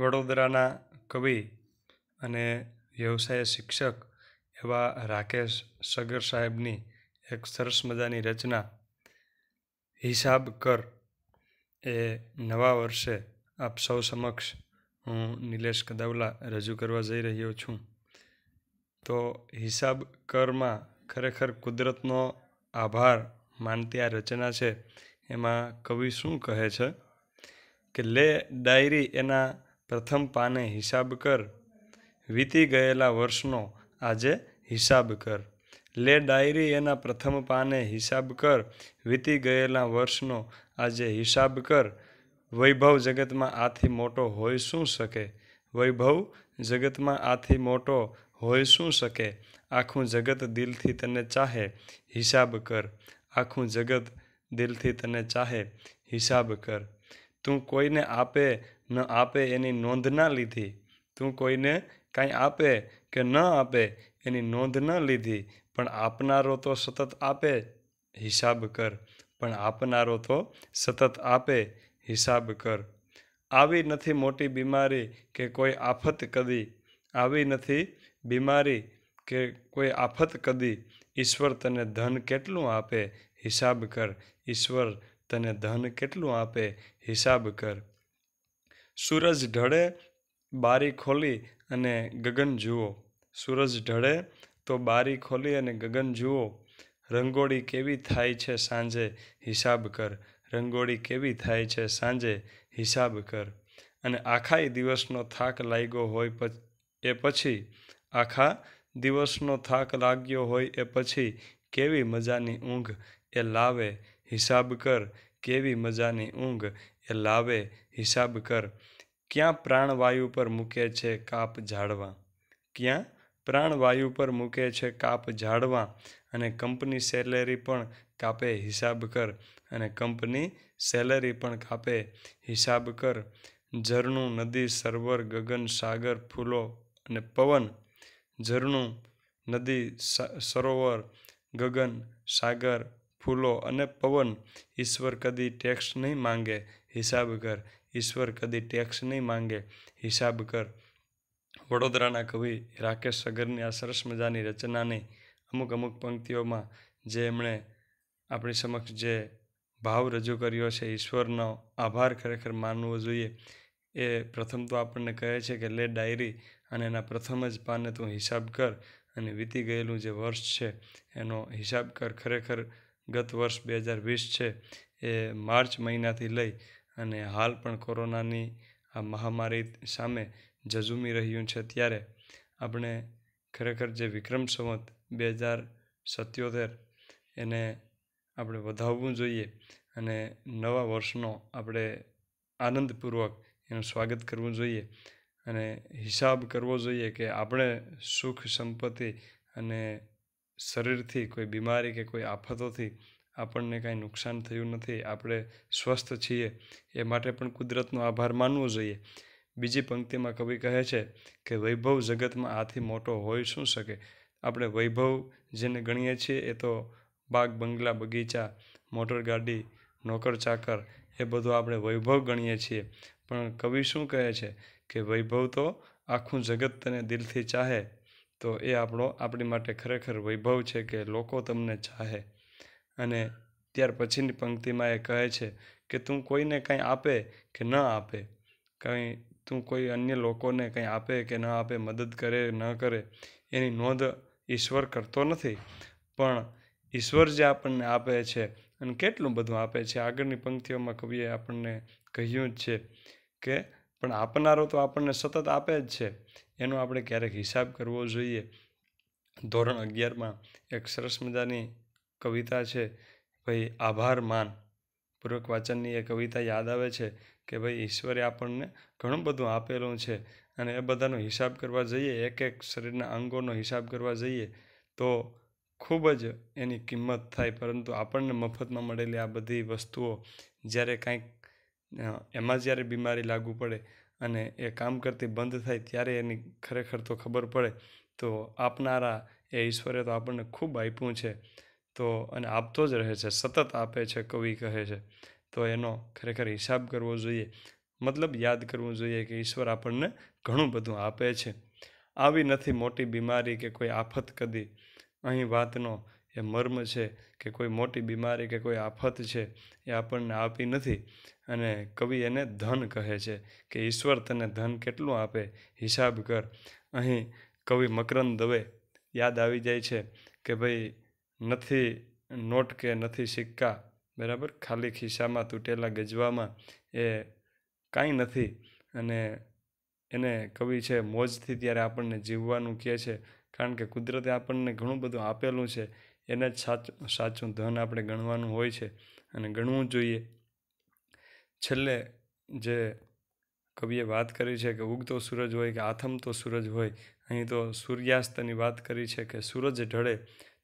વડોદરાના કવિ અને વ્યવસાય શિક્ષક એવા રાકેશ સગર સાહેબની એક સરસ મજાની રચના હિસાબ કર એ નવા વર્ષે આપ સૌ સમક્ષ હું નિલેશ કદાવલા રજૂ કરવા જઈ રહ્યો છું તો હિસાબ કરમાં ખરેખર કુદરતનો આભાર માનતી આ રચના છે એમાં કવિ શું કહે છે કે લે ડાયરી એના પ્રથમ પાને હિસાબ કર વીતી ગયેલા વર્ષનો આજે હિસાબ કર લે ડાયરી એના પ્રથમ પાને હિસાબ કર વીતી ગયેલા વર્ષનો આજે હિસાબ કર વૈભવ જગતમાં આથી મોટો હોઈ શું શકે વૈભવ જગતમાં આથી મોટો હોઈ શું શકે આખું જગત દિલથી તને ચાહે હિસાબ કર આખું જગત દિલથી તને ચાહે હિસાબ કર તું કોઈને આપે ન આપે એની નોંધ ના લીધી તું કોઈને કાંઈ આપે કે ન આપે એની નોંધ ન લીધી પણ આપનારો તો સતત આપે હિસાબ કર પણ આપનારો તો સતત આપે હિસાબ કર આવી નથી મોટી બીમારી કે કોઈ આફત કદી આવી નથી બીમારી કે કોઈ આફત કદી ઈશ્વર તને ધન કેટલું આપે હિસાબ કર ઈશ્વર તને ધન કેટલું આપે હિસાબ કર સૂરજ ઢળે બારી ખોલી અને ગગન જુઓ સૂરજ ઢળે તો બારી ખોલી અને ગગન જુઓ રંગોળી કેવી થાય છે સાંજે હિસાબ કર રંગોળી કેવી થાય છે સાંજે હિસાબ કર અને આખા દિવસનો થાક લાગ્યો હોય એ પછી આખા દિવસનો થાક લાગ્યો હોય એ પછી કેવી મજાની ઊંઘ એ લાવે હિસાબ કર કેવી મજાની ઊંઘ એ લાવે હિસાબ કર ક્યાં પ્રાણવાયુ પર મૂકે છે કાપ ઝાડવા ક્યાં પ્રાણવાયુ પર મૂકે છે કાપ ઝાડવા અને કંપની સેલેરી પણ કાપે હિસાબ કર અને કંપની સેલેરી પણ કાપે હિસાબ કર ઝરણું નદી સરોવર ગગન સાગર ફૂલો અને પવન ઝરણું નદી સરોવર ગગન સાગર ફૂલો અને પવન ઈશ્વર કદી ટેક્સ નહીં માંગે હિસાબ કર ઈશ્વર કદી ટેક્સ નહીં માંગે હિસાબ કર વડોદરાના કવિ રાકેશ સગરની આ સરસ મજાની રચનાની અમુક અમુક પંક્તિઓમાં જે એમણે આપણી સમક્ષ જે ભાવ રજૂ કર્યો છે ઈશ્વરનો આભાર ખરેખર માનવો જોઈએ એ પ્રથમ તો આપણને કહે છે કે લે ડાયરી અને એના પ્રથમ જ પાને તું હિસાબ કર અને વીતી ગયેલું જે વર્ષ છે એનો હિસાબ કર ખરેખર ગત વર્ષ બે હજાર વીસ છે એ માર્ચ મહિનાથી લઈ અને હાલ પણ કોરોનાની આ મહામારી સામે ઝઝૂમી રહ્યું છે ત્યારે આપણે ખરેખર જે વિક્રમ સંવત બે હજાર સત્યોતેર એને આપણે વધાવવું જોઈએ અને નવા વર્ષનો આપણે આનંદપૂર્વક એનું સ્વાગત કરવું જોઈએ અને હિસાબ કરવો જોઈએ કે આપણે સુખ સંપત્તિ અને શરીરથી કોઈ બીમારી કે કોઈ આફતોથી આપણને કાંઈ નુકસાન થયું નથી આપણે સ્વસ્થ છીએ એ માટે પણ કુદરતનો આભાર માનવો જોઈએ બીજી પંક્તિમાં કવિ કહે છે કે વૈભવ જગતમાં આથી મોટો હોઈ શું શકે આપણે વૈભવ જેને ગણીએ છીએ એ તો બાગ બંગલા બગીચા મોટર ગાડી નોકર ચાકર એ બધું આપણે વૈભવ ગણીએ છીએ પણ કવિ શું કહે છે કે વૈભવ તો આખું જગત તને દિલથી ચાહે તો એ આપણો આપણી માટે ખરેખર વૈભવ છે કે લોકો તમને ચાહે અને ત્યાર પછીની પંક્તિમાં એ કહે છે કે તું કોઈને કંઈ આપે કે ન આપે કંઈ તું કોઈ અન્ય લોકોને કંઈ આપે કે ન આપે મદદ કરે ન કરે એની નોંધ ઈશ્વર કરતો નથી પણ ઈશ્વર જે આપણને આપે છે અને કેટલું બધું આપે છે આગળની પંક્તિઓમાં કવિએ આપણને કહ્યું જ છે કે પણ આપનારો તો આપણને સતત આપે જ છે એનો આપણે ક્યારેક હિસાબ કરવો જોઈએ ધોરણ અગિયારમાં એક સરસ મજાની કવિતા છે ભાઈ આભાર માન પૂર્વક વાંચનની એ કવિતા યાદ આવે છે કે ભાઈ ઈશ્વરે આપણને ઘણું બધું આપેલું છે અને એ બધાનો હિસાબ કરવા જઈએ એક એક શરીરના અંગોનો હિસાબ કરવા જઈએ તો ખૂબ જ એની કિંમત થાય પરંતુ આપણને મફતમાં મળેલી આ બધી વસ્તુઓ જ્યારે કાંઈક એમાં જ્યારે બીમારી લાગુ પડે અને એ કામ કરતી બંધ થાય ત્યારે એની ખરેખર તો ખબર પડે તો આપનારા એ ઈશ્વરે તો આપણને ખૂબ આપ્યું છે તો અને આપતો જ રહે છે સતત આપે છે કવિ કહે છે તો એનો ખરેખર હિસાબ કરવો જોઈએ મતલબ યાદ કરવું જોઈએ કે ઈશ્વર આપણને ઘણું બધું આપે છે આવી નથી મોટી બીમારી કે કોઈ આફત કદી અહીં વાતનો એ મર્મ છે કે કોઈ મોટી બીમારી કે કોઈ આફત છે એ આપણને આપી નથી અને કવિ એને ધન કહે છે કે ઈશ્વર તને ધન કેટલું આપે હિસાબ કર અહીં કવિ મકરંદ દવે યાદ આવી જાય છે કે ભાઈ નથી નોટ કે નથી સિક્કા બરાબર ખાલી ખિસ્સામાં તૂટેલા ગજવામાં એ કાંઈ નથી અને એને કવિ છે મોજથી ત્યારે આપણને જીવવાનું કહે છે કારણ કે કુદરતે આપણને ઘણું બધું આપેલું છે એને જ સાચું સાચું ધન આપણે ગણવાનું હોય છે અને ગણવું જોઈએ છેલ્લે જે કવિએ વાત કરી છે કે ઉગતો સૂરજ હોય કે આથમતો સૂરજ હોય અહીં તો સૂર્યાસ્તની વાત કરી છે કે સૂરજ ઢળે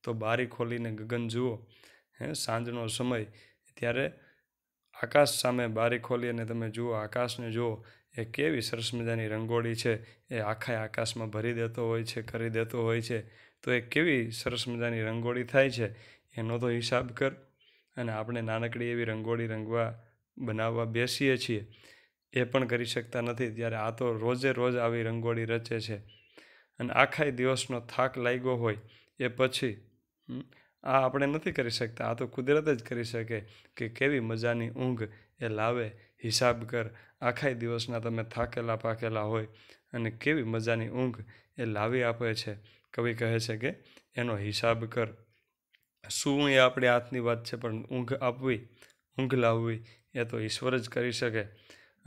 તો બારી ખોલીને ગગન જુઓ હે સાંજનો સમય ત્યારે આકાશ સામે બારી ખોલી અને તમે જુઓ આકાશને જુઓ એ કેવી સરસ મજાની રંગોળી છે એ આખા આકાશમાં ભરી દેતો હોય છે કરી દેતો હોય છે તો એ કેવી સરસ મજાની રંગોળી થાય છે એનો તો હિસાબ કર અને આપણે નાનકડી એવી રંગોળી રંગવા બનાવવા બેસીએ છીએ એ પણ કરી શકતા નથી ત્યારે આ તો રોજે રોજ આવી રંગોળી રચે છે અને આખા દિવસનો થાક લાગ્યો હોય એ પછી આ આપણે નથી કરી શકતા આ તો કુદરત જ કરી શકે કે કેવી મજાની ઊંઘ એ લાવે હિસાબ કર આખા દિવસના તમે થાકેલા પાકેલા હોય અને કેવી મજાની ઊંઘ એ લાવી આપે છે કવિ કહે છે કે એનો હિસાબ કર શું એ આપણી હાથની વાત છે પણ ઊંઘ આપવી ઊંઘ લાવવી એ તો ઈશ્વર જ કરી શકે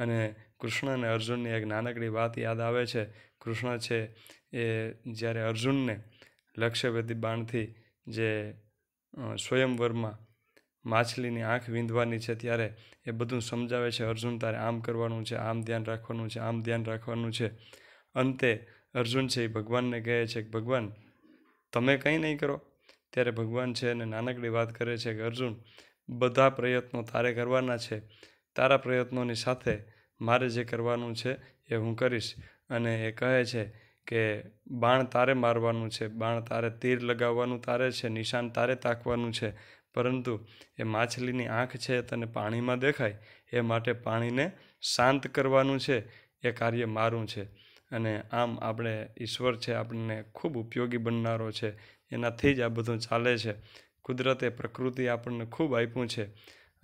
અને કૃષ્ણ અને અર્જુનની એક નાનકડી વાત યાદ આવે છે કૃષ્ણ છે એ જ્યારે અર્જુનને લક્ષ્યવેદી બાણથી જે સ્વયંવરમાં માછલીની આંખ વીંધવાની છે ત્યારે એ બધું સમજાવે છે અર્જુન તારે આમ કરવાનું છે આમ ધ્યાન રાખવાનું છે આમ ધ્યાન રાખવાનું છે અંતે અર્જુન છે એ ભગવાનને કહે છે કે ભગવાન તમે કંઈ નહીં કરો ત્યારે ભગવાન છે અને નાનકડી વાત કરે છે કે અર્જુન બધા પ્રયત્નો તારે કરવાના છે તારા પ્રયત્નોની સાથે મારે જે કરવાનું છે એ હું કરીશ અને એ કહે છે કે બાણ તારે મારવાનું છે બાણ તારે તીર લગાવવાનું તારે છે નિશાન તારે તાકવાનું છે પરંતુ એ માછલીની આંખ છે તને પાણીમાં દેખાય એ માટે પાણીને શાંત કરવાનું છે એ કાર્ય મારું છે અને આમ આપણે ઈશ્વર છે આપણને ખૂબ ઉપયોગી બનનારો છે એનાથી જ આ બધું ચાલે છે કુદરતે પ્રકૃતિ આપણને ખૂબ આપ્યું છે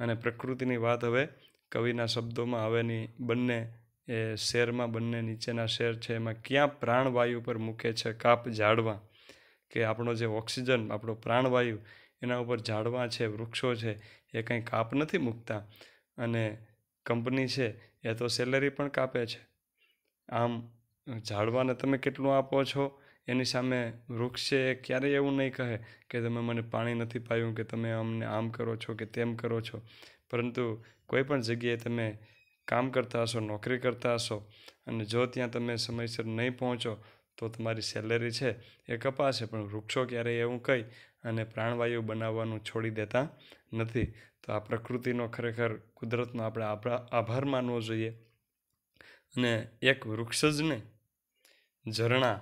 અને પ્રકૃતિની વાત હવે કવિના શબ્દોમાં હવેની બંને એ શેરમાં બંને નીચેના શેર છે એમાં ક્યાં પ્રાણવાયુ પર મૂકે છે કાપ ઝાડવા કે આપણો જે ઓક્સિજન આપણો પ્રાણવાયુ એના ઉપર ઝાડવા છે વૃક્ષો છે એ કંઈ કાપ નથી મૂકતા અને કંપની છે એ તો સેલેરી પણ કાપે છે આમ ઝાડવાને તમે કેટલું આપો છો એની સામે વૃક્ષે ક્યારેય એવું નહીં કહે કે તમે મને પાણી નથી પાયું કે તમે અમને આમ કરો છો કે તેમ કરો છો પરંતુ કોઈ પણ જગ્યાએ તમે કામ કરતા હશો નોકરી કરતા હશો અને જો ત્યાં તમે સમયસર નહીં પહોંચો તો તમારી સેલેરી છે એ કપાશે પણ વૃક્ષો ક્યારેય એવું કહી અને પ્રાણવાયુ બનાવવાનું છોડી દેતા નથી તો આ પ્રકૃતિનો ખરેખર કુદરતનો આપણે આભાર માનવો જોઈએ અને એક વૃક્ષ જ નહીં ઝરણા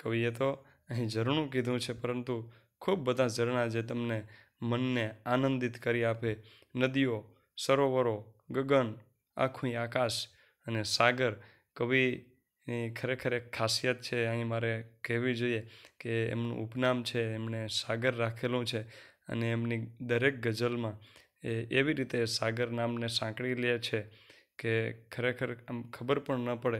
કવિએ તો અહીં ઝરણું કીધું છે પરંતુ ખૂબ બધા ઝરણા જે તમને મનને આનંદિત કરી આપે નદીઓ સરોવરો ગગન આખું આકાશ અને સાગર કવિ ખરેખર એક ખાસિયત છે અહીં મારે કહેવી જોઈએ કે એમનું ઉપનામ છે એમણે સાગર રાખેલું છે અને એમની દરેક ગઝલમાં એ એવી રીતે સાગર નામને સાંકળી લે છે કે ખરેખર આમ ખબર પણ ન પડે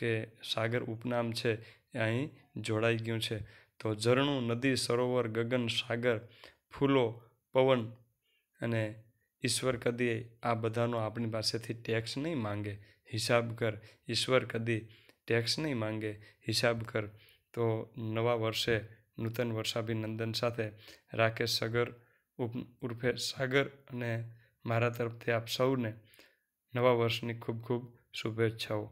કે સાગર ઉપનામ છે એ અહીં જોડાઈ ગયું છે તો ઝરણું નદી સરોવર ગગન સાગર ફૂલો પવન અને ઈશ્વર કદી આ બધાનો આપણી પાસેથી ટેક્સ નહીં માંગે હિસાબ કર ઈશ્વર કદી ટેક્સ નહીં માંગે હિસાબ કર તો નવા વર્ષે નૂતન વર્ષાભિનંદન સાથે રાકેશ સગર ઉર્ફે સાગર અને મારા તરફથી આપ સૌને નવા વર્ષની ખૂબ ખૂબ શુભેચ્છાઓ